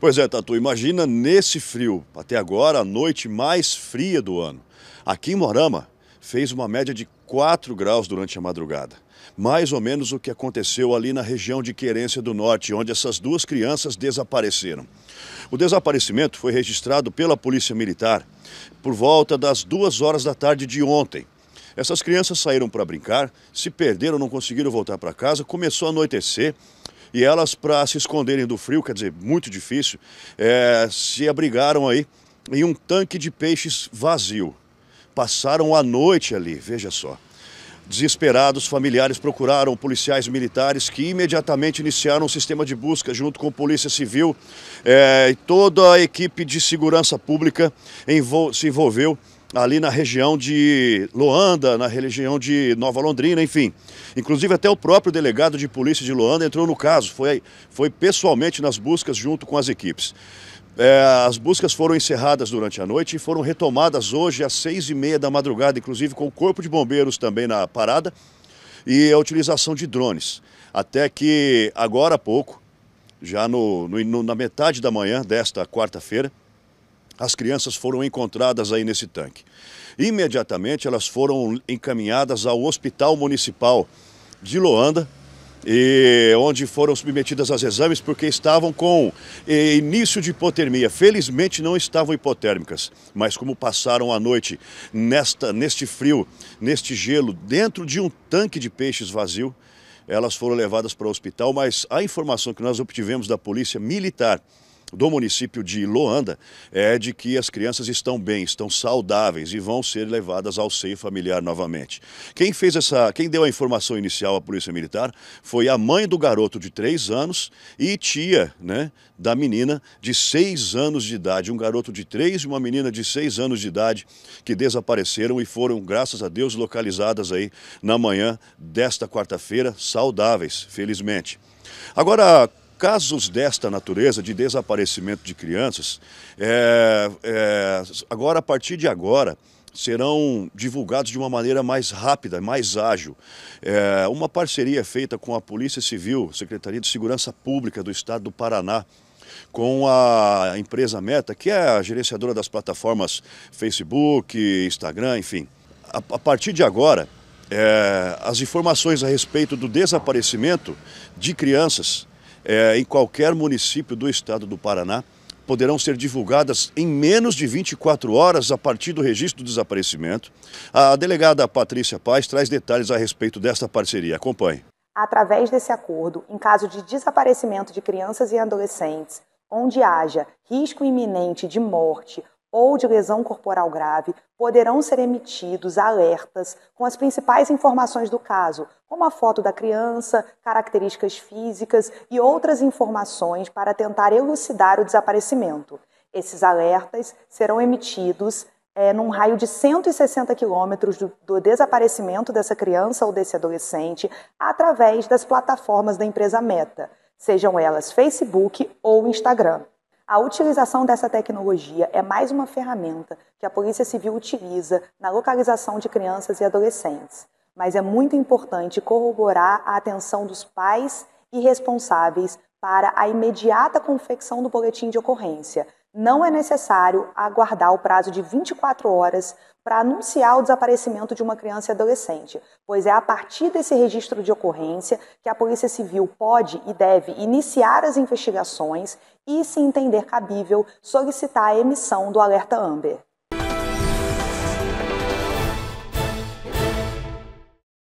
Pois é, Tatu, imagina nesse frio, até agora a noite mais fria do ano. Aqui em Morama, fez uma média de 4 graus durante a madrugada. Mais ou menos o que aconteceu ali na região de Querência do Norte, onde essas duas crianças desapareceram. O desaparecimento foi registrado pela Polícia Militar por volta das 2 horas da tarde de ontem. Essas crianças saíram para brincar, se perderam, não conseguiram voltar para casa, começou a anoitecer e elas, para se esconderem do frio, quer dizer, muito difícil, é, se abrigaram aí em um tanque de peixes vazio. Passaram a noite ali, veja só. Desesperados, familiares procuraram policiais militares que imediatamente iniciaram um sistema de busca junto com a Polícia Civil é, e toda a equipe de segurança pública se envolveu ali na região de Loanda, na região de Nova Londrina, enfim. Inclusive até o próprio delegado de polícia de Loanda entrou no caso, foi, foi pessoalmente nas buscas junto com as equipes. É, as buscas foram encerradas durante a noite e foram retomadas hoje às seis e meia da madrugada, inclusive com o corpo de bombeiros também na parada e a utilização de drones. Até que agora há pouco, já no, no na metade da manhã desta quarta-feira, as crianças foram encontradas aí nesse tanque. Imediatamente elas foram encaminhadas ao Hospital Municipal de Loanda, e onde foram submetidas aos exames porque estavam com eh, início de hipotermia. Felizmente não estavam hipotérmicas, mas como passaram a noite nesta, neste frio, neste gelo, dentro de um tanque de peixes vazio, elas foram levadas para o hospital, mas a informação que nós obtivemos da polícia militar do município de Loanda é de que as crianças estão bem, estão saudáveis e vão ser levadas ao seio familiar novamente. Quem fez essa, quem deu a informação inicial à Polícia Militar foi a mãe do garoto de 3 anos e tia, né, da menina de 6 anos de idade, um garoto de 3 e uma menina de 6 anos de idade que desapareceram e foram, graças a Deus, localizadas aí na manhã desta quarta-feira, saudáveis, felizmente. Agora, Casos desta natureza, de desaparecimento de crianças, é, é, agora, a partir de agora, serão divulgados de uma maneira mais rápida, mais ágil. É, uma parceria feita com a Polícia Civil, Secretaria de Segurança Pública do Estado do Paraná, com a empresa Meta, que é a gerenciadora das plataformas Facebook, Instagram, enfim. A, a partir de agora, é, as informações a respeito do desaparecimento de crianças é, em qualquer município do estado do Paraná poderão ser divulgadas em menos de 24 horas a partir do registro do desaparecimento. A delegada Patrícia Paz traz detalhes a respeito desta parceria. Acompanhe. Através desse acordo, em caso de desaparecimento de crianças e adolescentes, onde haja risco iminente de morte ou de lesão corporal grave, poderão ser emitidos alertas com as principais informações do caso, como a foto da criança, características físicas e outras informações para tentar elucidar o desaparecimento. Esses alertas serão emitidos é, num raio de 160 quilômetros do, do desaparecimento dessa criança ou desse adolescente através das plataformas da empresa Meta, sejam elas Facebook ou Instagram. A utilização dessa tecnologia é mais uma ferramenta que a Polícia Civil utiliza na localização de crianças e adolescentes, mas é muito importante corroborar a atenção dos pais e responsáveis para a imediata confecção do boletim de ocorrência, não é necessário aguardar o prazo de 24 horas para anunciar o desaparecimento de uma criança e adolescente, pois é a partir desse registro de ocorrência que a Polícia Civil pode e deve iniciar as investigações e, se entender cabível, solicitar a emissão do alerta AMBER.